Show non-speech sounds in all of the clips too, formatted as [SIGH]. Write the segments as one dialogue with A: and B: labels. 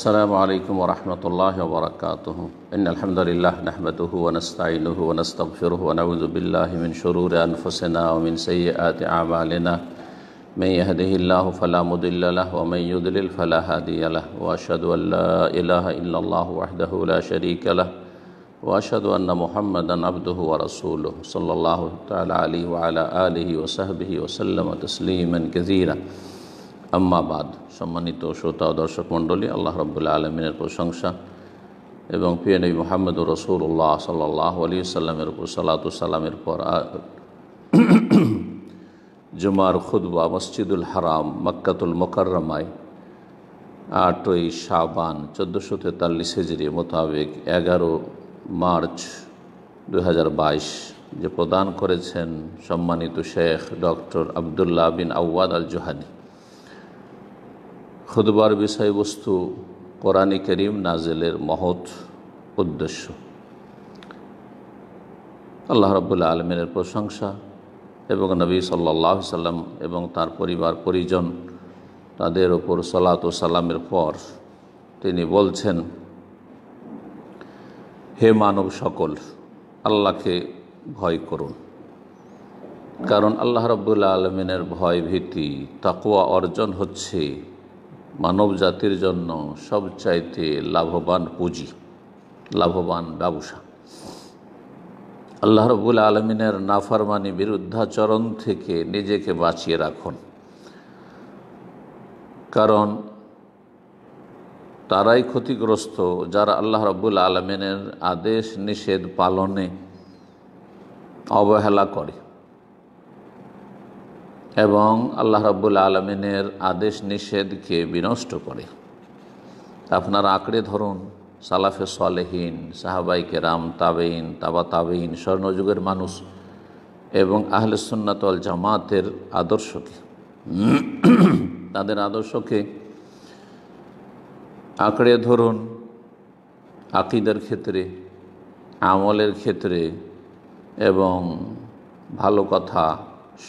A: السلام علیکم ورحمۃ اللہ وبرکاتہ ان الحمد للہ نحمۃ ونستعین ونستغفر ونعوذ باللہ من شرور انفسنا ومن سیئات اعمالنا من يهده الله فلا مضل له ومن يضلل فلا هادي له واشهد ان لا اله الا الله وحده لا شريك له واشهد ان محمدا عبده ورسوله صلی اللہ تعالی علیہ وعلى آله وصحبه وسلم تسلیما كثيرا আম্মাবাদ সম্মানিত শ্রোতা ও দর্শক মণ্ডলী আল্লাহ রব্বুল্লা আলমিনের প্রশংসা এবং পিএনবী মোহাম্মদ রসুল্লাহ সাল্লাহ আলী সাল্লামের উপর সালাতু সালামের পর জুমার খুদবা মসজিদুল হারাম মক্কাতুল মোকাররমায় আটই শাবান চোদ্দোশো তেতাল্লিশ হেজরি মোতাবেক এগারো মার্চ দু যে প্রদান করেছেন সম্মানিত Sheikh doctor Abdullah bin Awad al Juhani খুদবার বিষয়বস্তু কোরআনে করিম নাজেলের মহৎ উদ্দেশ্য আল্লাহ রবুল্লা আলমিনের প্রশংসা এবং নবী সাল্লাহ সাল্লাম এবং তার পরিবার পরিজন তাদের ওপর সলাত ও সালামের পর তিনি বলছেন হে মানব সকল আল্লাহকে ভয় করুন কারণ আল্লাহ রবুল্লা আলমিনের ভয় ভীতি তাকুয়া অর্জন হচ্ছে মানব জাতির জন্য সবচাইতে লাভবান পুঁজি লাভবান ব্যবসা আল্লাহ রবুল আলমিনের নাফারমানি বিরুদ্ধাচরণ থেকে নিজেকে বাঁচিয়ে রাখুন কারণ তারাই ক্ষতিগ্রস্ত যারা আল্লাহ রবুল আলমিনের আদেশ নিষেধ পালনে অবহেলা করে এবং আল্লাহ রাব্বুল আলমিনের আদেশ নিষেধকে বিনষ্ট করে আপনার আঁকড়ে ধরুন সালাফে সালেহীন সাহাবাই কেরাম তাবেইন তাবা তাবেইন স্বর্ণযুগের মানুষ এবং আহলে সুন্নাতল জামাতের আদর্শকে তাদের আদর্শকে আঁকড়ে ধরুন আকিদের ক্ষেত্রে আমলের ক্ষেত্রে এবং ভালো কথা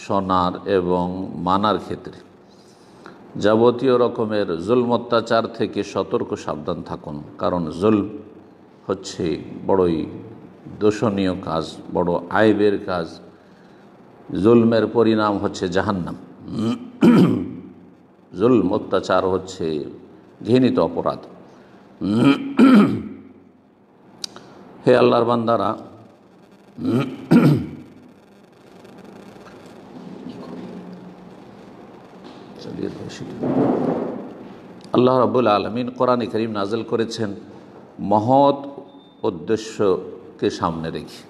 A: শোনার এবং মানার ক্ষেত্রে যাবতীয় রকমের জুল অত্যাচার থেকে সতর্ক সাবধান থাকুন কারণ জুল হচ্ছে বড়ই দোষণীয় কাজ বড় আয়বের কাজ জুলমের পরিণাম হচ্ছে জাহান্নাম জুল অত্যাচার হচ্ছে ঘৃণিত অপরাধ হে আল্লাহর বান্দারা আল্লাহ রাবুল আলমিন কোরআন করিম নাজেল করেছেন মহৎ উদ্দেশ্যকে সামনে রেখে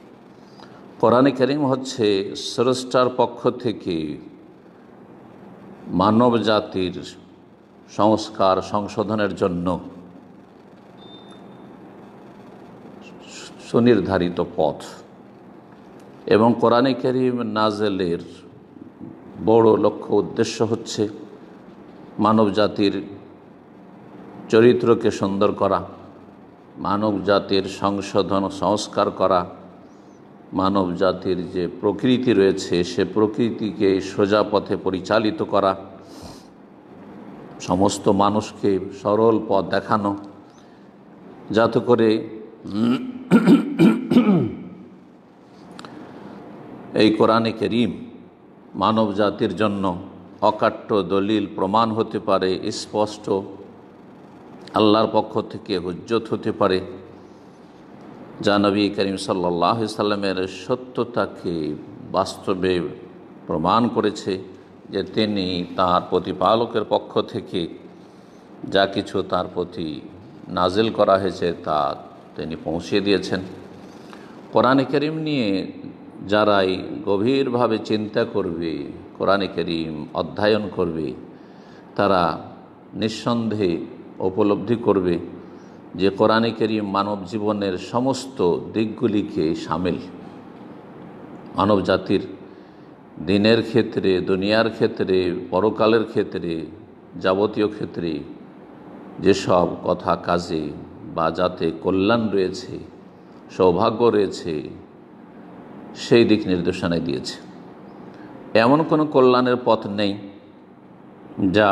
A: কোরআন করিম হচ্ছে স্রষ্টার পক্ষ থেকে মানব জাতির সংস্কার সংশোধনের জন্য সুনির্ধারিত পথ এবং কোরআনে করিম নাজেলের বড় লক্ষ্য উদ্দেশ্য হচ্ছে মানব জাতির চরিত্রকে সুন্দর করা মানব জাতির সংশোধন সংস্কার করা মানব জাতির যে প্রকৃতি রয়েছে সে প্রকৃতিকে সোজা পথে পরিচালিত করা সমস্ত মানুষকে সরল পথ দেখানো যাতে করে এই কোরআনে কেরিম মানব জাতির জন্য অকাট্য দলিল প্রমাণ হতে পারে স্পষ্ট আল্লাহর পক্ষ থেকে হুজ্জত হতে পারে যা নবী করিম সাল্লাহ সাল্লামের সত্যতাকে বাস্তবে প্রমাণ করেছে যে তিনি তার প্রতিপালকের পক্ষ থেকে যা কিছু তার প্রতি নাজিল করা হয়েছে তা তিনি পৌঁছে দিয়েছেন কোরআনে করিম নিয়ে যারাই গভীরভাবে চিন্তা করবে কোরআনে করিম অধ্যয়ন করবে তারা নিঃসন্দেহে উপলব্ধি করবে যে কোরআনে করিম মানব জীবনের সমস্ত দিকগুলিকে সামিল মানব জাতির দিনের ক্ষেত্রে দুনিয়ার ক্ষেত্রে পরকালের ক্ষেত্রে যাবতীয় ক্ষেত্রে যেসব কথা কাজে বা যাতে কল্যাণ রয়েছে সৌভাগ্য রয়েছে সেই দিক নির্দেশনায় দিয়েছে এমন কোনো কল্যাণের পথ নেই যা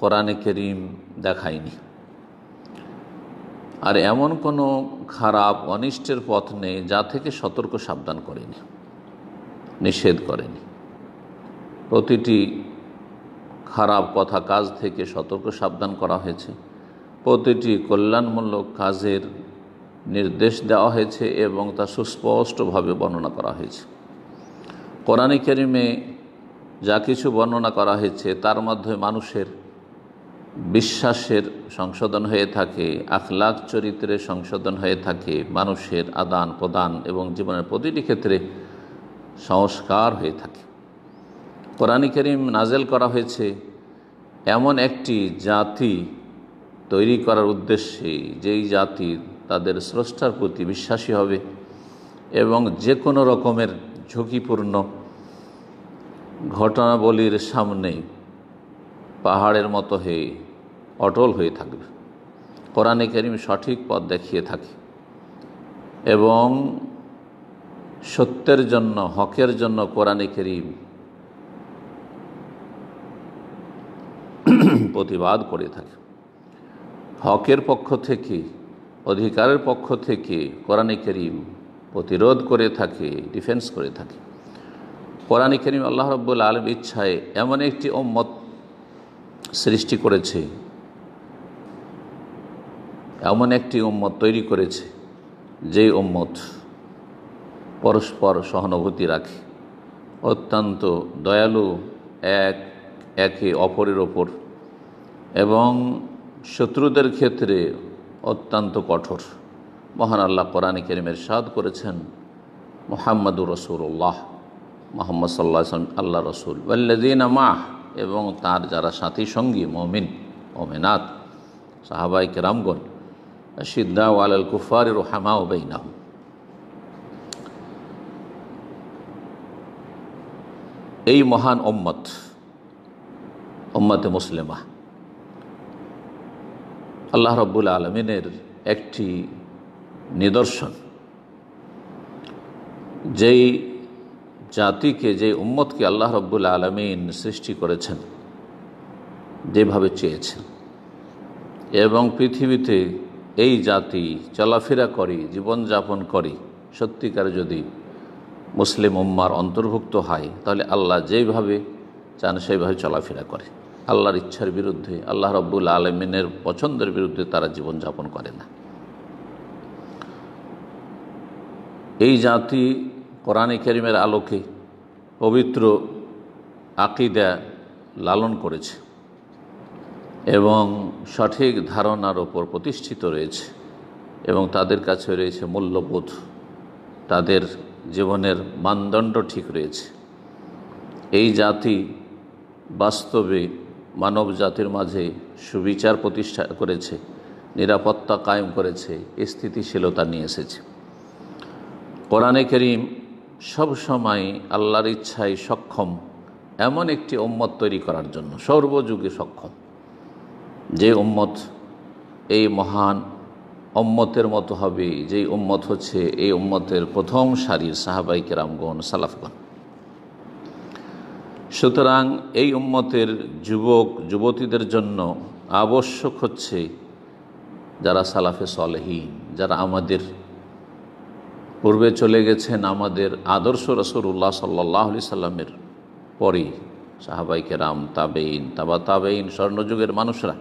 A: কোরআনে করিম দেখায়নি আর এমন কোনো খারাপ অনিষ্টের পথ নেই যা থেকে সতর্ক সাবধান করেনি নিষেধ করেনি প্রতিটি খারাপ কথা কাজ থেকে সতর্ক সাবধান করা হয়েছে প্রতিটি কল্যাণমূলক কাজের নির্দেশ দেওয়া হয়েছে এবং তা সুস্পষ্টভাবে বর্ণনা করা হয়েছে কোরআনে কেরিমে যা কিছু বর্ণনা করা হয়েছে তার মাধ্যমে মানুষের বিশ্বাসের সংশোধন হয়ে থাকে আখলাখ চরিত্রের সংশোধন হয়ে থাকে মানুষের আদান প্রদান এবং জীবনের প্রতিটি ক্ষেত্রে সংস্কার হয়ে থাকে কোরআন করিম নাজেল করা হয়েছে এমন একটি জাতি তৈরি করার উদ্দেশ্যে যেই জাতি তাদের স্রষ্টার প্রতি বিশ্বাসী হবে এবং যে কোনো রকমের ঝুঁকিপূর্ণ ঘটনাবলীর সামনে পাহাড়ের মতো হয়ে অটল হয়ে থাকবে কোরআনে করিম সঠিক পথ দেখিয়ে থাকে এবং সত্যের জন্য হকের জন্য কোরআনে করিম প্রতিবাদ করে থাকে হকের পক্ষ থেকে অধিকারের পক্ষ থেকে কোরআনে করিম প্রতিরোধ করে থাকে ডিফেন্স করে থাকে কোরআন খেরিম আল্লাহ রব্বুল আলম ইচ্ছায় এমন একটি ওম্মত সৃষ্টি করেছে এমন একটি উম্মত তৈরি করেছে যে উম্মত পরস্পর সহানুভূতি রাখে অত্যন্ত দয়ালু এক একে অপরের ওপর এবং শত্রুদের ক্ষেত্রে অত্যন্ত কঠোর মহান আল্লাহ কোরআন কেরিমের সাদ করেছেন মোহাম্মদুর রসুল্লাহ মোহাম্মদ সাল্লাহ আল্লাহ রসুল ওয়াল্লাদিন মাহ এবং তার যারা সাথী সঙ্গী মমিন মমিনাত সাহাবাই কেরামগণ সিদ্দা আল কুফার রোহামা ওবেইনাহ এই মহান ওম্মত ওম্মতে মুসলিমা আল্লাহ রব্বুল আলমিনের একটি নিদর্শন যেই জাতিকে যে উম্মতকে আল্লাহ রব্বুল আলমিন সৃষ্টি করেছেন যেভাবে চেয়েছেন এবং পৃথিবীতে এই জাতি চলাফেরা করে জীবনযাপন করে সত্যিকার যদি মুসলিম উম্মার অন্তর্ভুক্ত হয় তাহলে আল্লাহ যেভাবে চান সেইভাবে চলাফেরা করে আল্লাহর ইচ্ছার বিরুদ্ধে আল্লাহ রব্বুল আলমিনের পছন্দের বিরুদ্ধে তারা জীবনযাপন করে না এই জাতি কোরআনে কেরিমের আলোকে পবিত্র আকিদা লালন করেছে এবং সঠিক ধারণার ওপর প্রতিষ্ঠিত রয়েছে এবং তাদের কাছে রয়েছে মূল্যবোধ তাদের জীবনের মানদণ্ড ঠিক রয়েছে এই জাতি বাস্তবে মানব জাতির মাঝে সুবিচার প্রতিষ্ঠা করেছে নিরাপত্তা কায়েম করেছে স্থিতিশীলতা নিয়ে এসেছে কোরআনে করিম সবসময় আল্লাহর ইচ্ছায় সক্ষম এমন একটি উম্মত তৈরি করার জন্য সর্বযুগে সক্ষম যে উম্মত এই মহান উম্মতের মতো হবে যেই উম্মত হচ্ছে এই উম্মতের প্রথম সারির সাহাবাই কেরামগণ সালাফগণ সুতরাং এই উম্মতের যুবক যুবতীদের জন্য আবশ্যক হচ্ছে যারা সালাফে সলেহীন যারা আমাদের পূর্বে চলে গেছেন আমাদের আদর্শ রসুল্লাহ সাল্লাহ আলি সাল্লামের পরেই সাহাবাইকে রাম তাবেইন তাবা তাবেইন স্বর্ণযুগের মানুষরা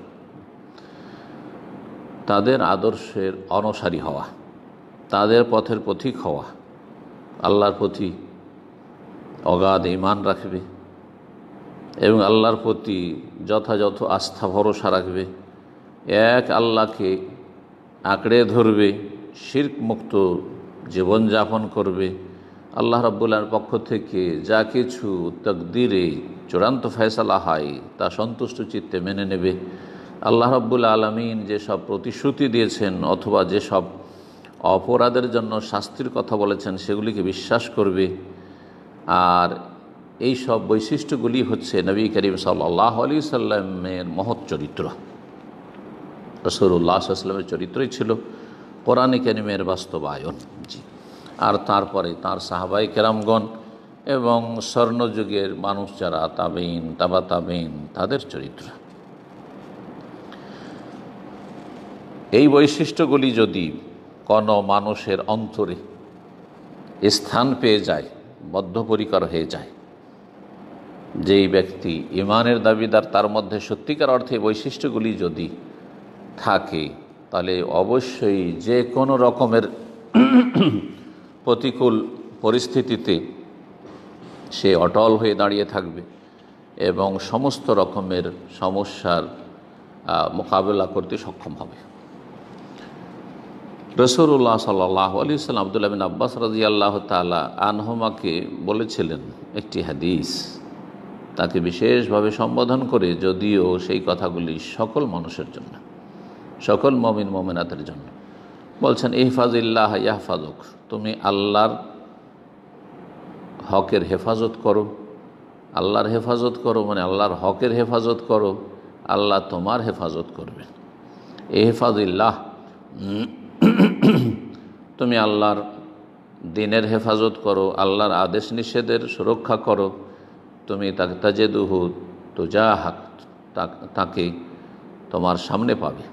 A: তাদের আদর্শের অনসারী হওয়া তাদের পথের পথিক হওয়া আল্লাহর প্রতি অগাধ ইমান রাখবে এবং আল্লাহর প্রতি যথাযথ আস্থা ভরসা রাখবে এক আল্লাহকে আঁকড়ে ধরবে শির্ক মুক্ত জীবনযাপন করবে আল্লাহ রব্বুল্লার পক্ষ থেকে যা কিছু তকদিরে চূড়ান্ত ফয়সালা হয় তা সন্তুষ্ট চিত্তে মেনে নেবে আল্লাহ রব্বুল আলমিন যেসব প্রতিশ্রুতি দিয়েছেন অথবা যেসব অপরাধের জন্য শাস্তির কথা বলেছেন সেগুলিকে বিশ্বাস করবে আর এই সব বৈশিষ্ট্যগুলি হচ্ছে নবী করিম সাল্লাহ আলি সাল্লামের মহৎ চরিত্র রসুল্লাহ আসলামের চরিত্রই ছিল কোরআনে কেরিমের বাস্তবায়ন জি আর তারপরে তার সাহাবাই কেরামগণ এবং স্বর্ণযুগের মানুষ যারা তাবেইন তাবা তাবেইন তাদের চরিত্র এই বৈশিষ্ট্যগুলি যদি কোন মানুষের অন্তরে স্থান পেয়ে যায় বদ্ধপরিকর হয়ে যায় যেই ব্যক্তি ইমানের দাবিদার তার মধ্যে সত্যিকার অর্থে বৈশিষ্ট্যগুলি যদি থাকে তাহলে অবশ্যই যে কোনো রকমের [CLEARS THROAT] প্রতিকূল পরিস্থিতিতে সে অটল হয়ে দাঁড়িয়ে থাকবে এবং সমস্ত রকমের সমস্যার মোকাবেলা করতে সক্ষম হবে রসুল্লাহ সাল্লাহ আলী সাল্লাম আবদুল্লাহ বিন আব্বাস রাজি আল্লাহ তালা আনহমাকে বলেছিলেন একটি হাদিস তাকে বিশেষভাবে সম্বোধন করে যদিও সেই কথাগুলি সকল মানুষের জন্য সকল মমিন মমিনাতের জন্য বলছেন ইহফাজ ইল্লাহ ইয়াহফাজুক তুমি আল্লাহর হকের হেফাজত করো আল্লাহর হেফাজত করো মানে আল্লাহর হকের হেফাজত করো আল্লাহ তোমার হেফাজত করবেন ইল্লাহ তুমি আল্লাহর দিনের হেফাজত করো আল্লাহর আদেশ নিষেধের সুরক্ষা করো তুমি তাকে তাজেদুহু যা হাক তাকে তোমার সামনে পাবে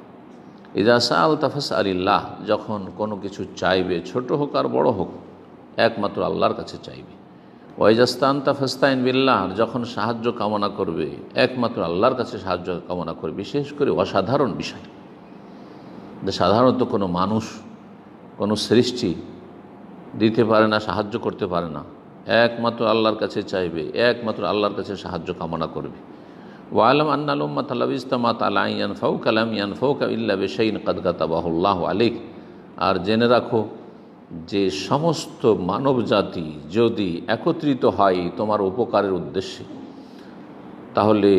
A: ইদাসা আল তাফাস আলিল্লাহ যখন কোনো কিছু চাইবে ছোট হোক আর বড় হোক একমাত্র আল্লাহর কাছে চাইবে ওয়াইজাস্তান তাফাস্তাইন বিল্লাহ যখন সাহায্য কামনা করবে একমাত্র আল্লাহর কাছে সাহায্য কামনা করবে বিশেষ করে অসাধারণ বিষয় সাধারণত কোনো মানুষ কোনো সৃষ্টি দিতে পারে না সাহায্য করতে পারে না একমাত্র আল্লাহর কাছে চাইবে একমাত্র আল্লাহর কাছে সাহায্য কামনা করবে ওয়ালম আন্নালুম্মা তালাবিস্তমা তালা ইয়ানফাউ কালাম ফৌক কাবিল্লা বেশাইন কাদগাতাবাহুল্লাহ আলিক আর জেনে রাখো যে সমস্ত মানব জাতি যদি একত্রিত হয় তোমার উপকারের উদ্দেশ্যে তাহলে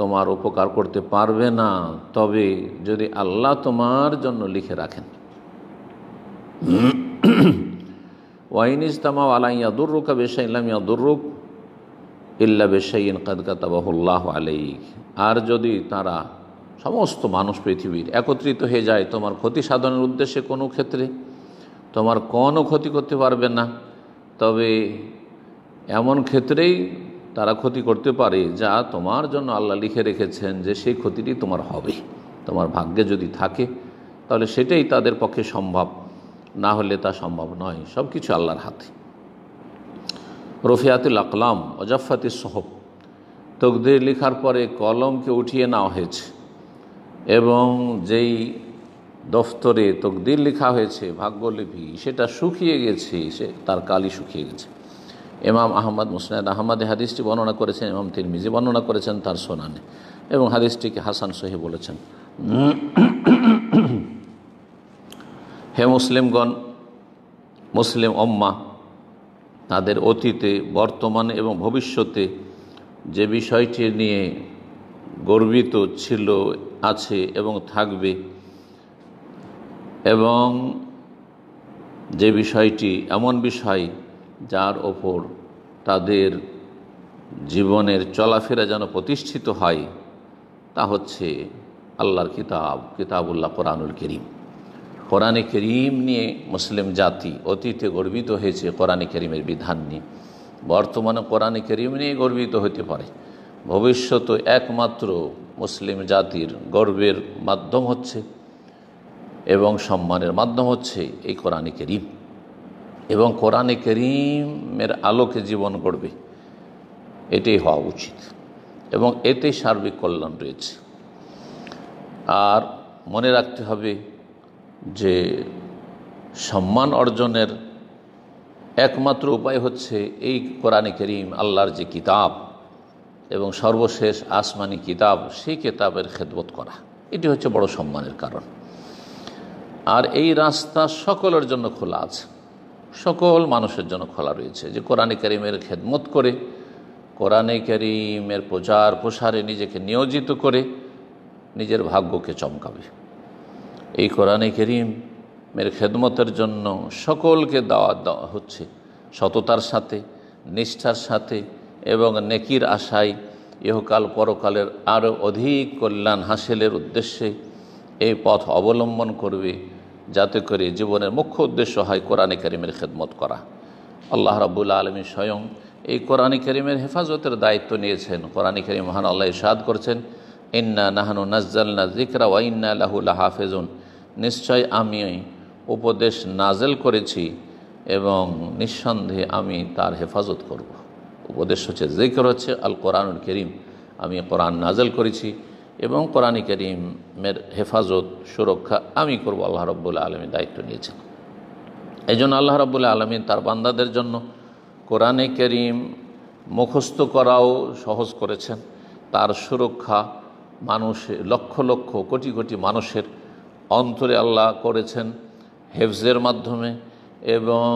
A: তোমার উপকার করতে পারবে না তবে যদি আল্লাহ তোমার জন্য লিখে রাখেন ওয়াইন ইস্তামা আলাইয়া দুর্রুক বেশা ইয়া দুর্রুক ইল্লা বেশাইন কাদকাতাবাহুল্লাহ আলাই আর যদি তারা সমস্ত মানুষ পৃথিবীর একত্রিত হয়ে যায় তোমার ক্ষতি সাধনের উদ্দেশ্যে কোনো ক্ষেত্রে তোমার কোনো ক্ষতি করতে পারবে না তবে এমন ক্ষেত্রেই তারা ক্ষতি করতে পারে যা তোমার জন্য আল্লাহ লিখে রেখেছেন যে সেই ক্ষতিটি তোমার হবে তোমার ভাগ্যে যদি থাকে তাহলে সেটাই তাদের পক্ষে সম্ভব না হলে তা সম্ভব নয় সব কিছু আল্লাহর হাতে রফিয়াতুল আকলাম অজাফাতি সোহব তকদির লেখার পরে কলমকে উঠিয়ে নেওয়া হয়েছে এবং যেই দফতরে তকদির লেখা হয়েছে ভাগ্যলিপি সেটা শুকিয়ে গেছে সে তার কালি শুকিয়ে গেছে এমাম আহমদ মুসনাদ আহমদ হাদিসটি বর্ণনা করেছেন ইমাম মিজি বর্ণনা করেছেন তার সোনানে এবং হাদিসটিকে হাসান সহি বলেছেন [COUGHS] হে মুসলিমগণ মুসলিম অম্মা তাদের অতীতে বর্তমানে এবং ভবিষ্যতে যে বিষয়টি নিয়ে গর্বিত ছিল আছে এবং থাকবে এবং যে বিষয়টি এমন বিষয় যার ওপর তাদের জীবনের চলাফেরা যেন প্রতিষ্ঠিত হয় তা হচ্ছে আল্লাহর কিতাব কিতাবুল্লাহ কোরআনুল করিম কোরআনে করিম নিয়ে মুসলিম জাতি অতীতে গর্বিত হয়েছে কোরআনে করিমের বিধান নিয়ে বর্তমানে কোরআনে করিম নিয়ে গর্বিত হতে পারে ভবিষ্যত একমাত্র মুসলিম জাতির গর্বের মাধ্যম হচ্ছে এবং সম্মানের মাধ্যম হচ্ছে এই কোরআনে করিম এবং কোরআনে করিমের আলোকে জীবন গড়বে এটাই হওয়া উচিত এবং এতে সার্বিক কল্যাণ রয়েছে আর মনে রাখতে হবে যে সম্মান অর্জনের একমাত্র উপায় হচ্ছে এই কোরআনে করিম আল্লাহর যে কিতাব এবং সর্বশেষ আসমানি কিতাব সেই কিতাবের খেদমত করা এটি হচ্ছে বড় সম্মানের কারণ আর এই রাস্তা সকলের জন্য খোলা আছে সকল মানুষের জন্য খোলা রয়েছে যে কোরআনে করিমের খেদমত করে কোরআনে করিমের প্রচার প্রসারে নিজেকে নিয়োজিত করে নিজের ভাগ্যকে চমকাবে এই কোরআনে কেরিমের খেদমতের জন্য সকলকে দাওয়া দেওয়া হচ্ছে সততার সাথে নিষ্ঠার সাথে এবং নেকির আশায় ইহকাল পরকালের আরও অধিক কল্যাণ হাসিলের উদ্দেশ্যে এই পথ অবলম্বন করবে যাতে করে জীবনের মুখ্য উদ্দেশ্য হয় কোরআনে করিমের খেদমত করা আল্লাহ রাবুল আলমী স্বয়ং এই কোরআনে করিমের হেফাজতের দায়িত্ব নিয়েছেন কোরআনে করিম মহান আল্লাহ ইসাদ করছেন ইন্না নাহানু নাজ্জালনা জিকরা ওয়াইন্না লাহুল হাফেজুন নিশ্চয় আমি উপদেশ নাজেল করেছি এবং নিঃসন্দেহে আমি তার হেফাজত করব। উপদেশ হচ্ছে জিকর হচ্ছে আল কোরআনুল করিম আমি কোরআন নাজেল করেছি এবং কোরআন করিমের হেফাজত সুরক্ষা আমি করব আল্লাহ রব্বুল আলমী দায়িত্ব নিয়েছেন এই জন্য আল্লাহ রব্বুল আলমী তার বান্দাদের জন্য কোরআনে করিম মুখস্থ করাও সহজ করেছেন তার সুরক্ষা মানুষের লক্ষ লক্ষ কোটি কোটি মানুষের অন্তরে আল্লাহ করেছেন হেফজের মাধ্যমে এবং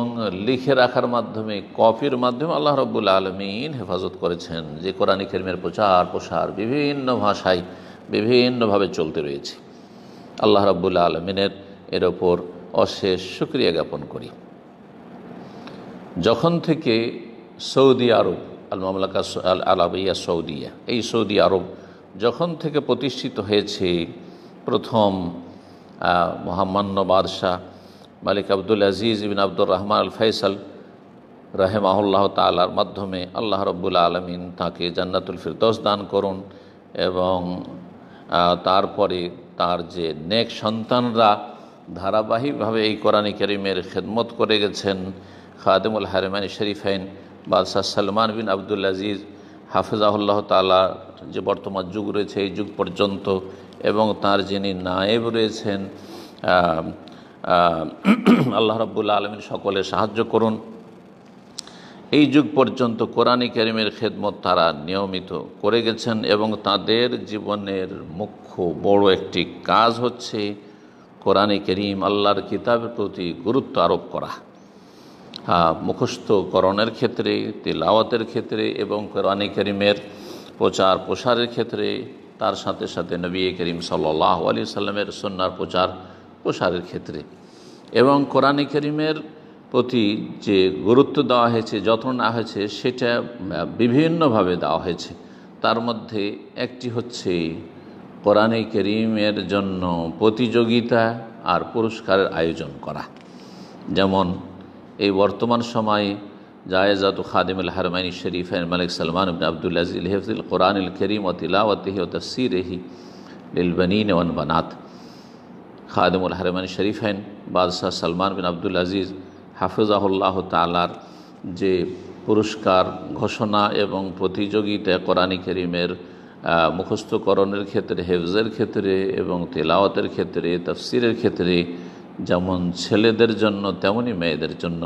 A: লিখে রাখার মাধ্যমে কপির মাধ্যমে আল্লাহ রব্বুল আলমিন হেফাজত করেছেন যে কোরআন খেরমের প্রচার প্রসার বিভিন্ন ভাষায় বিভিন্নভাবে চলতে রয়েছে আল্লাহ রব্বুল আলমিনের এর ওপর অশেষ সুক্রিয়া জ্ঞাপন করি যখন থেকে সৌদি আরব আল মামলাকা আল আলাবিয়া সৌদিয়া এই সৌদি আরব যখন থেকে প্রতিষ্ঠিত হয়েছে প্রথম মহামান্য বাদশাহ মালিক আব্দুল আজিজ ইবিন আব্দুর রহমান আল ফৈসাল রহেমাহুল্লাহ তালার মাধ্যমে আল্লাহ রব্বুল আলমিন তাকে জান্নাতুল ফিরদোস দান করুন এবং তারপরে তার যে নেক সন্তানরা ধারাবাহিকভাবে এই কোরআনী করিমের খেদমত করে গেছেন খাদেমুল হারেমান শরীফাইন বাদশাহ সালমান বিন আবদুল আজিজ হাফিজাহুল্লাহ তালা যে বর্তমান যুগ রয়েছে এই যুগ পর্যন্ত এবং তার যিনি নায়েব রয়েছেন আল্লাহ রব্বুল্লা আলমীর সকলে সাহায্য করুন এই যুগ পর্যন্ত কোরআন করিমের খেদমত তারা নিয়মিত করে গেছেন এবং তাদের জীবনের মুখ্য বড় একটি কাজ হচ্ছে কোরআনে করিম আল্লাহর কিতাবের প্রতি গুরুত্ব আরোপ করা মুখস্থকরণের ক্ষেত্রে তেলাওয়াতের ক্ষেত্রে এবং কোরআনে করিমের প্রচার প্রসারের ক্ষেত্রে তার সাথে সাথে নবী করিম সাল্লাহ আলি সাল্লামের সন্ন্যার প্রচার প্রসারের ক্ষেত্রে এবং কোরআনে করিমের প্রতি যে গুরুত্ব দেওয়া হয়েছে যত্ন না হয়েছে সেটা বিভিন্নভাবে দেওয়া হয়েছে তার মধ্যে একটি হচ্ছে কোরআনে করিমের জন্য প্রতিযোগিতা আর পুরস্কারের আয়োজন করা যেমন এই বর্তমান সময়ে জায়েজাত খাদিম আল হরমাইনি শরীফ মালিক সলমান আবিন আবদুল্লাজিল হেফজুল কোরআন করিম ও তিলাওয়াতহি ও তসিরহি লিলবনিন ওয়ান বানাত খাদিমুল হরমান শরীফ হেন বাদশাহ সলমান বিন আব্দুল আজিজ হাফিজাহুল্লাহ তালার যে পুরস্কার ঘোষণা এবং প্রতিযোগিতা কোরআন করিমের মুখস্থকরণের ক্ষেত্রে হেফজের ক্ষেত্রে এবং তেলাওয়াতের ক্ষেত্রে তফসিরের ক্ষেত্রে যেমন ছেলেদের জন্য তেমনই মেয়েদের জন্য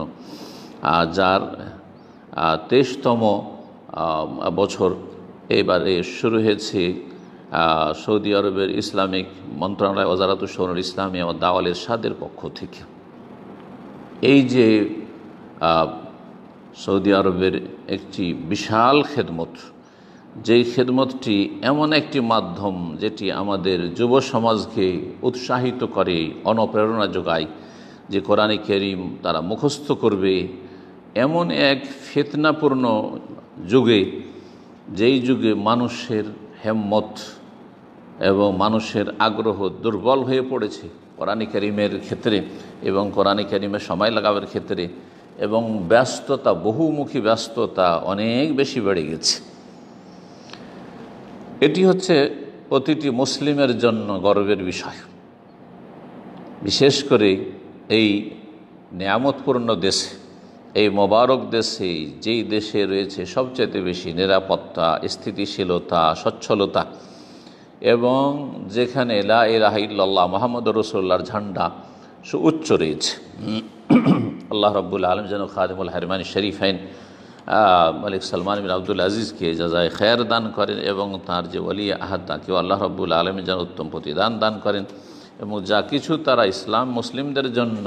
A: যার তেইশতম বছর এবারে শুরু হয়েছে সৌদি আরবের ইসলামিক মন্ত্রণালয় ওজারাত সৌরুল ইসলামী ও দাওয়াল সাদের পক্ষ থেকে এই যে সৌদি আরবের একটি বিশাল খেদমত যেই খেদমতটি এমন একটি মাধ্যম যেটি আমাদের যুব সমাজকে উৎসাহিত করে অনুপ্রেরণা যোগায় যে কোরআনে কেরিম তারা মুখস্থ করবে এমন এক ফেতনাপূর্ণ যুগে যেই যুগে মানুষের হেম্মত এবং মানুষের আগ্রহ দুর্বল হয়ে পড়েছে কোরআনী করিমের ক্ষেত্রে এবং কোরআনী করিমে সময় লাগাবার ক্ষেত্রে এবং ব্যস্ততা বহুমুখী ব্যস্ততা অনেক বেশি বেড়ে গেছে এটি হচ্ছে প্রতিটি মুসলিমের জন্য গর্বের বিষয় বিশেষ করে এই নিয়ামতপূর্ণ দেশে এই মোবারক দেশে যেই দেশে রয়েছে সবচেয়ে বেশি নিরাপত্তা স্থিতিশীলতা সচ্ছলতা এবং যেখানে লা লাহিল্লাহ মোহাম্মদ রসুল্লাহর ঝান্ডা সু উচ্চ রয়েছে আল্লাহ রব্বুল আলম যেন খাদিমুল হরমানি শরীফ আইন মালিক সালমান বিন আব্দুল আজিজকে যাজায় খেয়ার দান করেন এবং তার যে অলি আহাদ তাকেও আল্লাহ রব্বুল আলম যেন উত্তম প্রতিদান দান করেন এবং যা কিছু তারা ইসলাম মুসলিমদের জন্য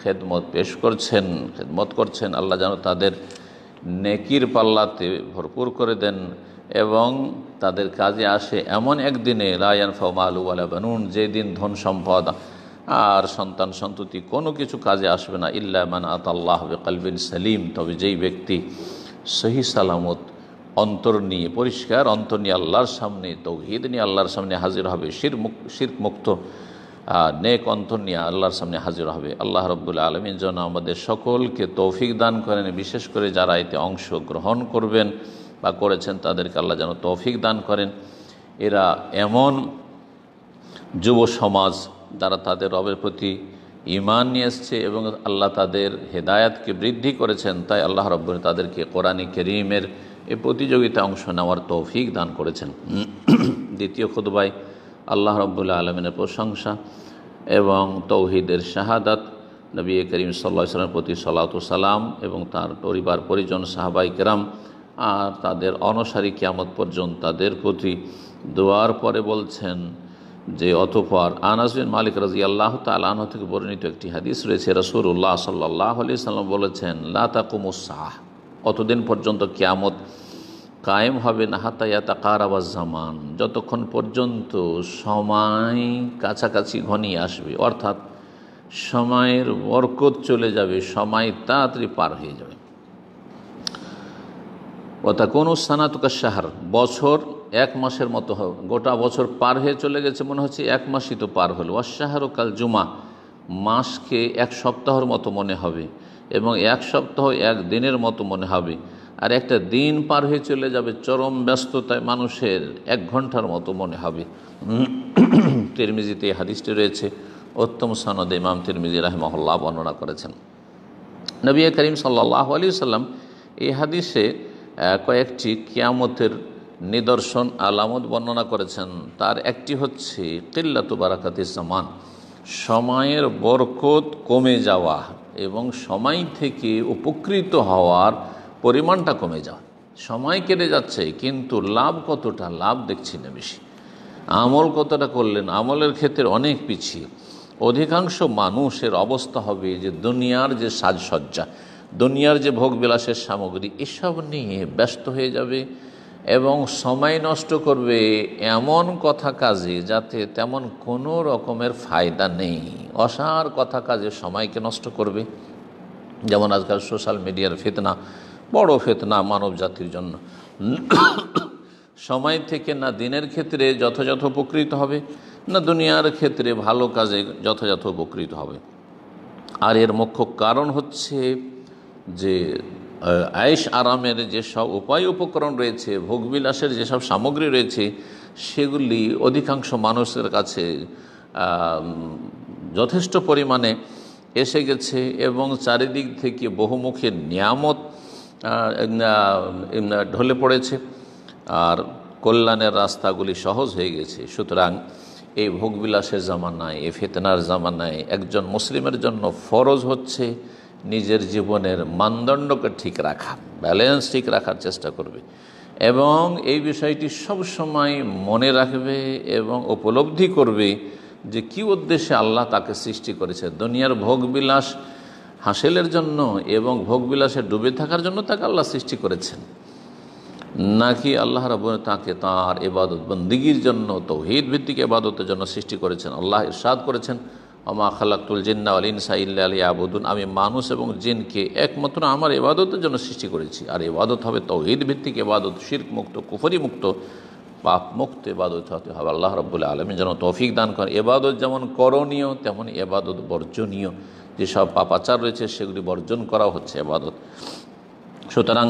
A: খেদমত পেশ করছেন খেদমত করছেন আল্লাহ যেন তাদের নেকির পাল্লাতে ভরপুর করে দেন এবং তাদের কাজে আসে এমন একদিনে লায়ান ফমালু আলা বানুন দিন ধন সম্পদ আর সন্তান সন্ততি কোনো কিছু কাজে আসবে না ইল্লা মান আতাল্লাহ কালবিন সালিম তবে যেই ব্যক্তি সহি সালামত অন্তর নিয়ে পরিষ্কার অন্তর নিয়ে আল্লাহর সামনে তৌহিদ নিয়ে আল্লাহর সামনে হাজির হবে শির মুক শির মুক্ত নেক অন্তর নিয়ে আল্লাহর সামনে হাজির হবে আল্লাহ রব্বুল্লা আলমীর জন্য আমাদের সকলকে তৌফিক দান করেন বিশেষ করে যারা এতে অংশ গ্রহণ করবেন বা করেছেন তাদেরকে আল্লাহ যেন তৌফিক দান করেন এরা এমন যুব সমাজ যারা তাদের রবের প্রতি ইমান নিয়ে এসছে এবং আল্লাহ তাদের হেদায়াতকে বৃদ্ধি করেছেন তাই আল্লাহ রব্বুল তাদেরকে কোরআনী কেরিমের এ প্রতিযোগিতায় অংশ নেওয়ার তৌফিক দান করেছেন [CLEARS THROAT] দ্বিতীয় খুদবায় আল্লাহ রব্বুল্লা আলমিনের প্রশংসা এবং তৌহিদের শাহাদাত নবী করিম সাল্লা সাল্লামের প্রতি সলাতু সালাম এবং তার পরিবার পরিজন সাহাবাই কেরাম আর তাদের অনসারী ক্যামত পর্যন্ত তাদের প্রতি দোয়ার পরে বলছেন যে অতপর আনাসবিন মালিক রাজি আল্লাহ তালাহ থেকে বর্ণিত একটি হাদিস রয়েছে উল্লাহ সাল্লাহ আলি সাল্লাম বলেছেন কুমুসাহ অতদিন পর্যন্ত ক্যামত কায়েম হবে না হাতায়া তাকারাবা জামান যতক্ষণ পর্যন্ত সময় কাছাকাছি ঘনি আসবে অর্থাৎ সময়ের বরকত চলে যাবে সময় তাড়াতাড়ি পার হয়ে যাবে অর্থাৎ কোনো স্নাতকা সাহার বছর এক মাসের মতো হবে গোটা বছর পার হয়ে চলে গেছে মনে হচ্ছে এক মাসই তো পার হলো ও কাল জুমা মাসকে এক সপ্তাহর মতো মনে হবে এবং এক সপ্তাহ এক দিনের মতো মনে হবে আর একটা দিন পার হয়ে চলে যাবে চরম ব্যস্ততায় মানুষের এক ঘন্টার মতো মনে হবে তিরমিজিতে হাদিসটি রয়েছে উত্তম সনদ ইমাম তিরমিজি রাহমহল্লা বর্ণনা করেছেন নবী করিম সাল্লাহ আলী সাল্লাম এই হাদিসে কয়েকটি কিয়ামতের নিদর্শন আলামত বর্ণনা করেছেন তার একটি হচ্ছে কিল্লাতু বারাকাতি সামান সময়ের বরকত কমে যাওয়া এবং সময় থেকে উপকৃত হওয়ার পরিমাণটা কমে যাওয়া সময় কেটে যাচ্ছে কিন্তু লাভ কতটা লাভ দেখছি না বেশি আমল কতটা করলেন আমলের ক্ষেত্রে অনেক পিছিয়ে অধিকাংশ মানুষের অবস্থা হবে যে দুনিয়ার যে সাজসজ্জা দুনিয়ার যে ভোগবিলাসের সামগ্রী এসব নিয়ে ব্যস্ত হয়ে যাবে এবং সময় নষ্ট করবে এমন কথা কাজে যাতে তেমন কোনো রকমের ফায়দা নেই অসার কথা কাজে সময়কে নষ্ট করবে যেমন আজকাল সোশ্যাল মিডিয়ার ফিতনা বড় ফেতনা মানব জাতির জন্য সময় থেকে না দিনের ক্ষেত্রে যথাযথ উপকৃত হবে না দুনিয়ার ক্ষেত্রে ভালো কাজে যথাযথ উপকৃত হবে আর এর মুখ্য কারণ হচ্ছে যে আয়েশ আরামের যেসব উপায় উপকরণ রয়েছে ভোগবিলাসের যেসব সামগ্রী রয়েছে সেগুলি অধিকাংশ মানুষের কাছে যথেষ্ট পরিমাণে এসে গেছে এবং চারিদিক থেকে বহুমুখী নিয়ামত ঢলে পড়েছে আর কল্যাণের রাস্তাগুলি সহজ হয়ে গেছে সুতরাং এই ভোগবিলাসের জামানায় এই ফেতনার জামানায় একজন মুসলিমের জন্য ফরজ হচ্ছে নিজের জীবনের মানদণ্ডকে ঠিক রাখা ব্যালেন্স ঠিক রাখার চেষ্টা করবে এবং এই বিষয়টি সবসময় মনে রাখবে এবং উপলব্ধি করবে যে কি উদ্দেশ্যে আল্লাহ তাকে সৃষ্টি করেছে দুনিয়ার ভোগবিলাস বিলাস হাসেলের জন্য এবং ভোগবিলাসে ডুবে থাকার জন্য তাকে আল্লাহ সৃষ্টি করেছেন নাকি আল্লাহ রব তাকে তাঁর এবাদত বন্দিগির জন্য তৌহিদ ভিত্তিক এবাদতের জন্য সৃষ্টি করেছেন আল্লাহ ইরশাদ করেছেন আমা খালাকুল জিন্না আল ইনসা ইল্লা আলী আবুদুন আমি মানুষ এবং জিনকে একমাত্র আমার এবাদতের জন্য সৃষ্টি করেছি আর এবাদত হবে তৌহিদ ভিত্তিক এবাদত শির্ক মুক্ত কুফরি মুক্ত পাপ মুক্ত এবাদত হতে হবে আল্লাহ রব্বুল্লা আলমী যেন তৌফিক দান করেন এবাদত যেমন করণীয় তেমন এবাদত বর্জনীয় যেসব পাপাচার রয়েছে সেগুলি বর্জন করা হচ্ছে আবাদত সুতরাং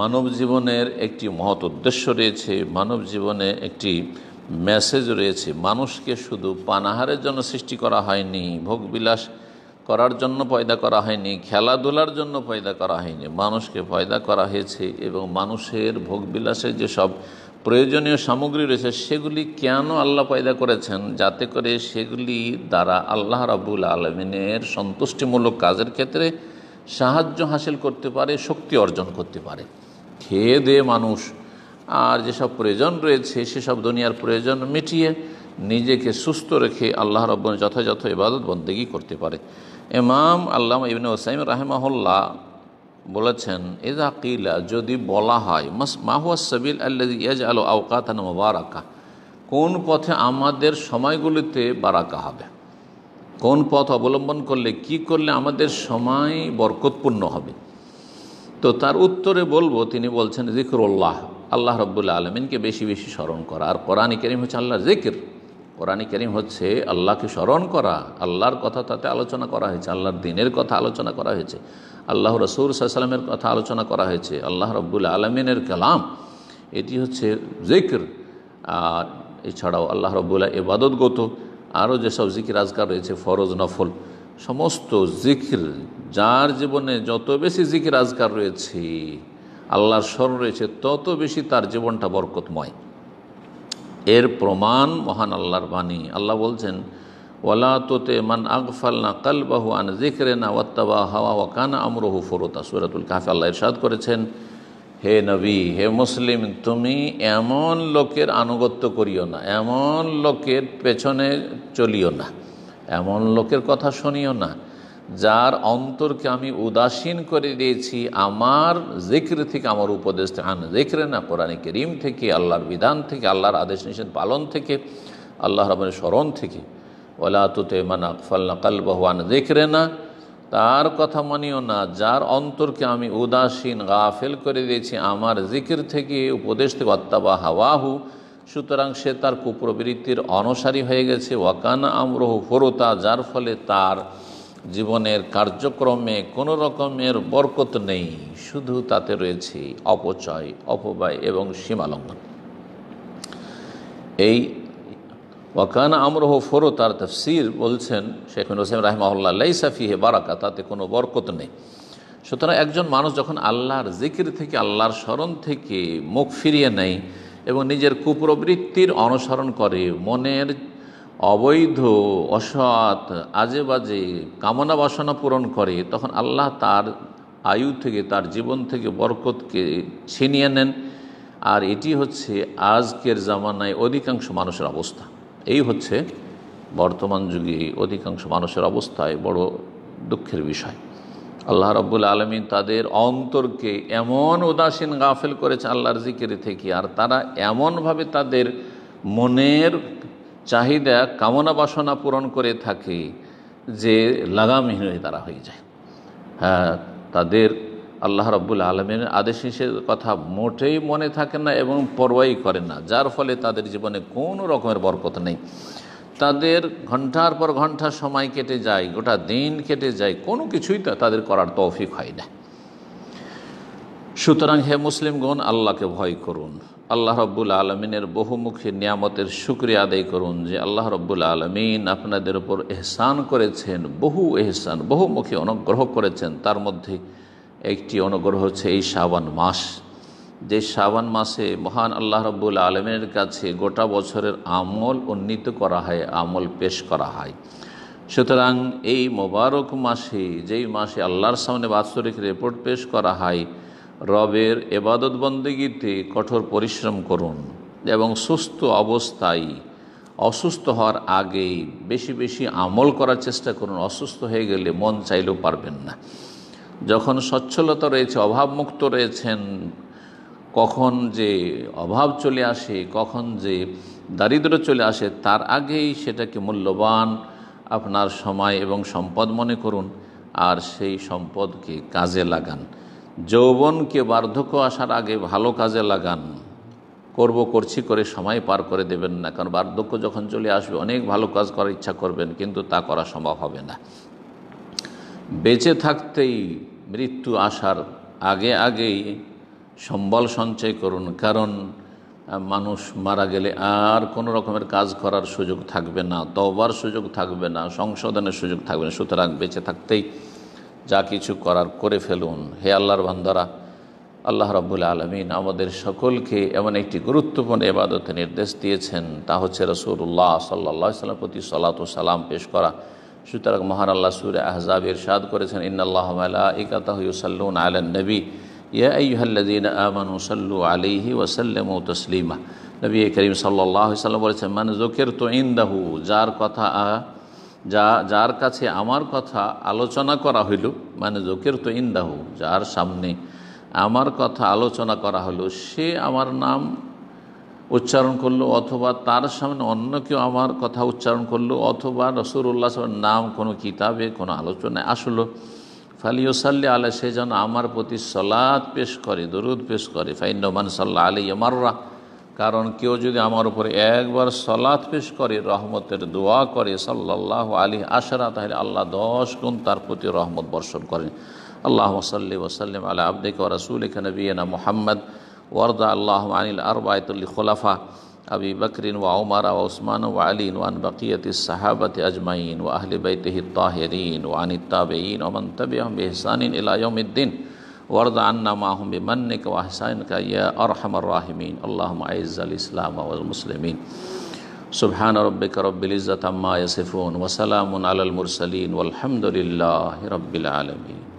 A: মানব জীবনের একটি মহৎ উদ্দেশ্য রয়েছে মানব জীবনে একটি মেসেজ রয়েছে মানুষকে শুধু পানাহারের জন্য সৃষ্টি করা হয়নি ভোগবিলাস করার জন্য পয়দা করা হয়নি খেলাধুলার জন্য পয়দা করা হয়নি মানুষকে পয়দা করা হয়েছে এবং মানুষের বিলাসের যেসব প্রয়োজনীয় সামগ্রী রয়েছে সেগুলি কেন আল্লাহ পয়দা করেছেন যাতে করে সেগুলি দ্বারা আল্লাহ রাবুল আলমিনের সন্তুষ্টিমূলক কাজের ক্ষেত্রে সাহায্য হাসিল করতে পারে শক্তি অর্জন করতে পারে খেয়ে দেয়ে মানুষ আর যেসব প্রয়োজন রয়েছে সেসব দুনিয়ার প্রয়োজন মিটিয়ে নিজেকে সুস্থ রেখে আল্লাহ রব্বন যথাযথ ইবাদত বন্দেগী করতে পারে এমাম আল্লাহ ইবিন ওসাইম রাহেমাহুল্লাহ বলেছেন এজা কিলা যদি বলা হয় মাস মাহুয়া সাবিল আল্লাজ আলো আউকাত বারাকা কোন পথে আমাদের সময়গুলিতে বারাকা হবে কোন পথ অবলম্বন করলে কি করলে আমাদের সময় বরকতপূর্ণ হবে তো তার উত্তরে বলবো তিনি বলছেন জিকরুল্লাহ আল্লাহ রব্বুল্লা আলমিনকে বেশি বেশি স্মরণ করা আর কোরআন করিম হচ্ছে আল্লাহ জিকির কোরআন করিম হচ্ছে আল্লাহকে স্মরণ করা আল্লাহর কথা তাতে আলোচনা করা হয়েছে আল্লাহর দিনের কথা আলোচনা করা হয়েছে আল্লাহ রসৌর সাল্লামের কথা আলোচনা করা হয়েছে আল্লাহ রব্বুল আলমিনের কালাম এটি হচ্ছে জিকির আর এছাড়াও আল্লাহ রব্বুল্লাহ এবাদতগত আরও যেসব জিকির আজকার রয়েছে ফরজ নফল সমস্ত জিকির যার জীবনে যত বেশি জিকির আজকার রয়েছে আল্লাহর স্মরণ রয়েছে তত বেশি তার জীবনটা বরকতময় এর প্রমাণ মহান আল্লাহর বাণী আল্লাহ বলছেন ওলা তোতে মান আগফালনা কালবাহু আন না ওয়াত্তাবা হাওয়া কানা আমরহু ফরোতা সুরাতুল কাহফ আল্লাহ ইরশাদ করেছেন হে নবী হে মুসলিম তুমি এমন লোকের আনুগত্য করিও না এমন লোকের পেছনে চলিও না এমন লোকের কথা শুনিও না যার অন্তরকে আমি উদাসীন করে দিয়েছি আমার জিক্র থেকে আমার উপদেশ থেকে আন জিক্রে না কোরআনে রিম থেকে আল্লাহর বিধান থেকে আল্লাহর আদেশ নিষেধ পালন থেকে আল্লাহ রবের স্মরণ থেকে ওলাতুতে না কাল বহান দেখরে না তার কথা মানিও না যার অন্তরকে আমি উদাসীন গাফেল করে দিয়েছি আমার জিকির থেকে উপদেশ থেকে অত্যাবা হাওয়াহু সুতরাং সে তার কুপ্রবৃত্তির অনসারী হয়ে গেছে ওয়াকানা আমরহ ফরতা যার ফলে তার জীবনের কার্যক্রমে কোনো রকমের বরকত নেই শুধু তাতে রয়েছে অপচয় অপব্যয় এবং সীমালঙ্ঘন এই ওয়াকানা আমরহ ফোরো তার তফসির বলছেন শেখ হোসেন রাহমাউল্লা হে বারাকা তাতে কোনো বরকত নেই সুতরাং একজন মানুষ যখন আল্লাহর জিকির থেকে আল্লাহর স্মরণ থেকে মুখ ফিরিয়ে নেয় এবং নিজের কুপ্রবৃত্তির অনুসরণ করে মনের অবৈধ অসৎ আজে বাজে কামনা বাসনা পূরণ করে তখন আল্লাহ তার আয়ু থেকে তার জীবন থেকে বরকতকে ছিনিয়ে নেন আর এটি হচ্ছে আজকের জামানায় অধিকাংশ মানুষের অবস্থা এই হচ্ছে বর্তমান যুগে অধিকাংশ মানুষের অবস্থায় বড় দুঃখের বিষয় আল্লাহ রব্বুল আলমী তাদের অন্তরকে এমন উদাসীন গাফেল করেছে আল্লাহর জিকির থেকে আর তারা এমনভাবে তাদের মনের চাহিদা কামনা বাসনা পূরণ করে থাকে যে লাগামহীন হয়ে তারা হয়ে যায় হ্যাঁ তাদের আল্লাহ রব্বুল আলমিনের আদেশ হিসেবে কথা মোটেই মনে থাকে না এবং পরোয়াই করে না যার ফলে তাদের জীবনে কোনো রকমের বরকত নেই তাদের ঘন্টার পর ঘন্টা সময় কেটে যায় গোটা দিন কেটে যায় কোনো কিছুই তাদের করার তৌফিক হয় না সুতরাং হে মুসলিমগণ আল্লাহকে ভয় করুন আল্লাহ রব্বুল আলমিনের বহুমুখী নিয়ামতের শুক্রিয়া আদায় করুন যে আল্লাহ রব্বুল আলমিন আপনাদের উপর এহসান করেছেন বহু এহসান বহুমুখী অনুগ্রহ করেছেন তার মধ্যে একটি অনুগ্রহ হচ্ছে এই শ্রাবণ মাস যে শ্রাবণ মাসে মহান আল্লাহ রব্বুল আলমের কাছে গোটা বছরের আমল উন্নীত করা হয় আমল পেশ করা হয় সুতরাং এই মোবারক মাসে যেই মাসে আল্লাহর সামনে বাৎসরিক রিপোর্ট পেশ করা হয় রবের এবাদত বন্দেগীতে কঠোর পরিশ্রম করুন এবং সুস্থ অবস্থায় অসুস্থ হওয়ার আগেই বেশি বেশি আমল করার চেষ্টা করুন অসুস্থ হয়ে গেলে মন চাইলেও পারবেন না যখন সচ্ছলতা রয়েছে অভাবমুক্ত রয়েছেন কখন যে অভাব চলে আসে কখন যে দারিদ্র চলে আসে তার আগেই সেটাকে মূল্যবান আপনার সময় এবং সম্পদ মনে করুন আর সেই সম্পদকে কাজে লাগান যৌবনকে বার্ধক্য আসার আগে ভালো কাজে লাগান করব করছি করে সময় পার করে দেবেন না কারণ বার্ধক্য যখন চলে আসবে অনেক ভালো কাজ করার ইচ্ছা করবেন কিন্তু তা করা সম্ভব হবে না বেঁচে থাকতেই মৃত্যু আসার আগে আগেই সম্বল সঞ্চয় করুন কারণ মানুষ মারা গেলে আর কোনো রকমের কাজ করার সুযোগ থাকবে না তবার সুযোগ থাকবে না সংশোধনের সুযোগ থাকবে না সুতরাং বেঁচে থাকতেই যা কিছু করার করে ফেলুন হে আল্লাহর বান্দারা আল্লাহ রব্বুল আলমিন আমাদের সকলকে এমন একটি গুরুত্বপূর্ণ এবাদতে নির্দেশ দিয়েছেন তা হচ্ছে রসুল্লাহ সাল্লা সাল্লাম প্রতি সলাত সালাম পেশ করা সুতরাং মহান আল্লাহ সুর আহজাব ইরশাদ করেছেন ইন্নআল্লাহ ইকাতাহসাল্লুন আলান নবী ইয়াহ্লাদিন আমানু সাল্লু আলিহি ওসাল্লাম তসলিমা নবী করিম সাল্লাহ সাল্লাম বলেছেন মান জোকের তো ইন্দাহু যার কথা যা যার কাছে আমার কথা আলোচনা করা হইল মানে জোকের তো ইন্দাহু যার সামনে আমার কথা আলোচনা করা হলো সে আমার নাম উচ্চারণ করলো অথবা তার সামনে অন্য কেউ আমার কথা উচ্চারণ করলো অথবা রসুল্লাহ সাহেবের নাম কোনো কিতাবে কোনো আলোচনায় আসলো ওসাল্লি আলাহ সে যেন আমার প্রতি সলাদ পেশ করে দরুদ পেশ করে ফাইন্নমান সাল্লাহ আলী আমাররা কারণ কেউ যদি আমার উপরে একবার সলাদ পেশ করে রহমতের দোয়া করে সাল্লাহ আলী আশারা তাহলে আল্লাহ দশ গুণ তার প্রতি রহমত বর্ষণ করেন আল্লাহ সাল্লি ওসাল্লাম আলা আবদেক রাসুল এখানে বিয়েনা মোহাম্মদ ورد اللہ عن الاربعۃ الخلفہ ابی بکرین و عثمان و علی و بقیت صحابت اجمعین اہل بہت طاہرین و عطب عین امن طب بحسان الم الدین وردا انّاََّا ماہمنکھ و حسین کا یا اورحمرحمین اللہ الاسلام اسلامسین سبحان رب کرب العزت عمصع المرسلین الحمد للہ رب العالمین